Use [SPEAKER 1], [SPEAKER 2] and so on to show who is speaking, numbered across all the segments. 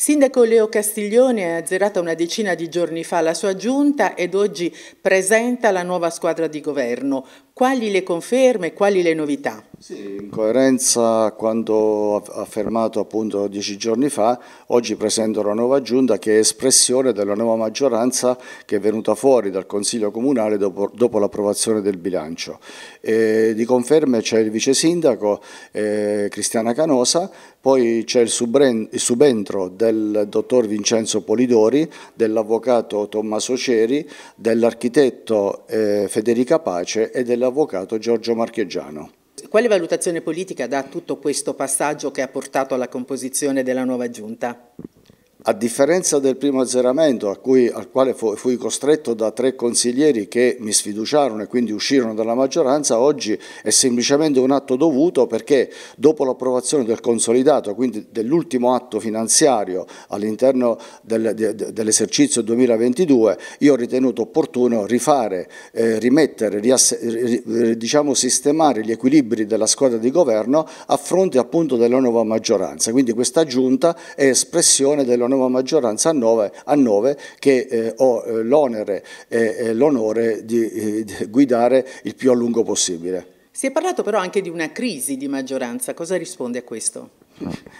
[SPEAKER 1] Sindaco Leo Castiglione ha azzerato una decina di giorni fa la sua giunta ed oggi presenta la nuova squadra di governo. Quali le conferme, quali le novità?
[SPEAKER 2] Sì, in coerenza quanto affermato appunto dieci giorni fa, oggi presento la nuova giunta che è espressione della nuova maggioranza che è venuta fuori dal Consiglio Comunale dopo, dopo l'approvazione del bilancio. E di conferme c'è il vice sindaco eh, Cristiana Canosa, poi c'è il, subentro del dottor Vincenzo Polidori, dell'avvocato Tommaso Ceri, dell'architetto eh, Federica Pace e dell'avvocato Giorgio Marcheggiano
[SPEAKER 1] quale valutazione politica dà tutto questo passaggio che ha portato alla composizione della nuova
[SPEAKER 2] giunta? A differenza del primo azzeramento cui, al quale fu, fui costretto da tre consiglieri che mi sfiduciarono e quindi uscirono dalla maggioranza, oggi è semplicemente un atto dovuto perché dopo l'approvazione del consolidato, quindi dell'ultimo atto finanziario all'interno del, de, dell'esercizio 2022, io ho ritenuto opportuno rifare, eh, rimettere, riasse, diciamo sistemare gli equilibri della squadra di governo a fronte appunto della nuova maggioranza. Quindi questa giunta è espressione della nuova nuova maggioranza a 9, a 9 che eh, ho eh, l'onere e l'onore di, eh, di guidare il più a lungo possibile.
[SPEAKER 1] Si è parlato però anche di una crisi di maggioranza, cosa risponde a questo?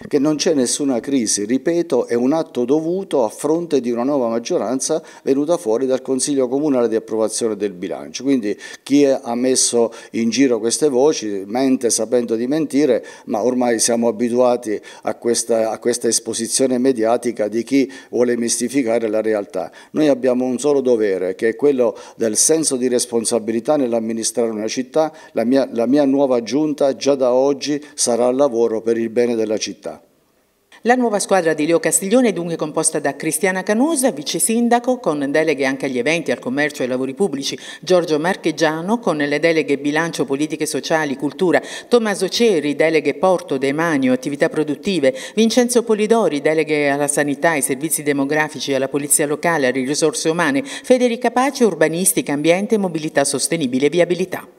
[SPEAKER 2] che non c'è nessuna crisi, ripeto, è un atto dovuto a fronte di una nuova maggioranza venuta fuori dal Consiglio Comunale di approvazione del bilancio. Quindi chi ha messo in giro queste voci mente sapendo di mentire, ma ormai siamo abituati a questa, a questa esposizione mediatica di chi vuole mistificare la realtà. Noi abbiamo un solo dovere, che è quello del senso di responsabilità nell'amministrare una città. La mia, la mia nuova giunta già da oggi sarà al lavoro per il bene della della città.
[SPEAKER 1] La nuova squadra di Leo Castiglione è dunque composta da Cristiana Canusa, vice sindaco, con deleghe anche agli eventi, al commercio e ai lavori pubblici, Giorgio Marcheggiano, con le deleghe bilancio, politiche sociali, cultura, Tommaso Ceri, deleghe porto, demanio, attività produttive, Vincenzo Polidori, deleghe alla sanità, ai servizi demografici, alla polizia locale, alle risorse umane, Federica Pace, urbanistica, ambiente, mobilità sostenibile e viabilità.